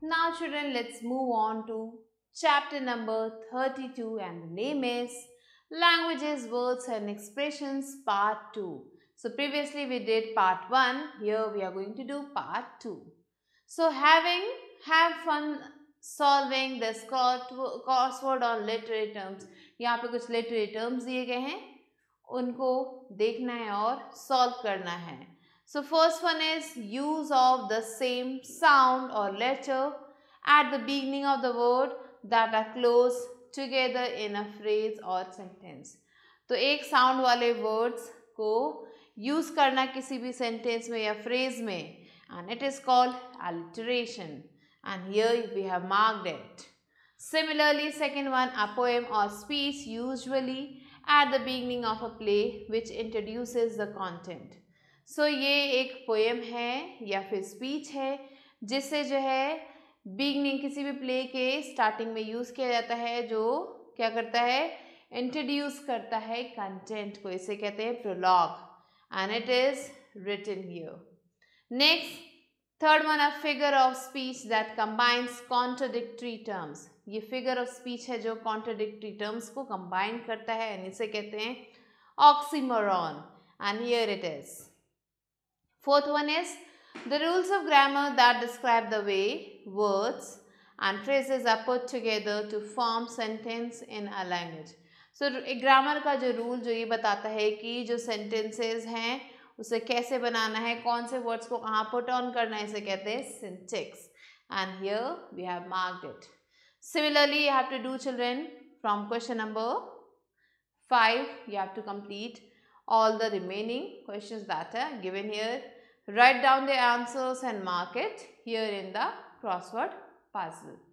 Now children, let's move on to chapter number 32 and the name is Languages, Words and Expressions part 2. So previously we did part 1, here we are going to do part 2. So having, have fun solving this crossword on literary terms. यहाँ पे कुछ literary terms दिए गए हैं उनको देखना है और solve करना है. So first one is use of the same sound or letter at the beginning of the word that are close together in a phrase or sentence. So, एक sound वाले words को use करना किसी भी sentence में या phrase में and it is called alliteration and here we have marked it. Similarly, second one, a poem or speech usually at the beginning of a play which introduces the content. So so, ये एक poem है या फिर speech है जिसे जो है beginning किसी भी प्ले के स्टार्टिंग में यूज़ किया जाता है जो क्या करता है इंट्रोड्यूस करता है कंटेंट को इसे कहते हैं prologue and it is written here next third one a figure of speech that combines contradictory terms ये फिगर ऑफ स्पीच है जो कॉन्ट्रोडिक्ट्री टर्म्स को कंबाइन करता है एंड इसे कहते हैं oxymoron and here it is Fourth one is the rules of grammar that describe the way words and phrases are put together to form sentence in a language. So grammar का जो rule जो ये बताता है कि जो sentences हैं उसे कैसे बनाना है कौन से words को कहाँ put on करना है इसे कहते हैं syntax and here we have marked it. Similarly you have to do children from question number 5 you have to complete all the remaining questions that are given here. Write down the answers and mark it here in the crossword puzzle.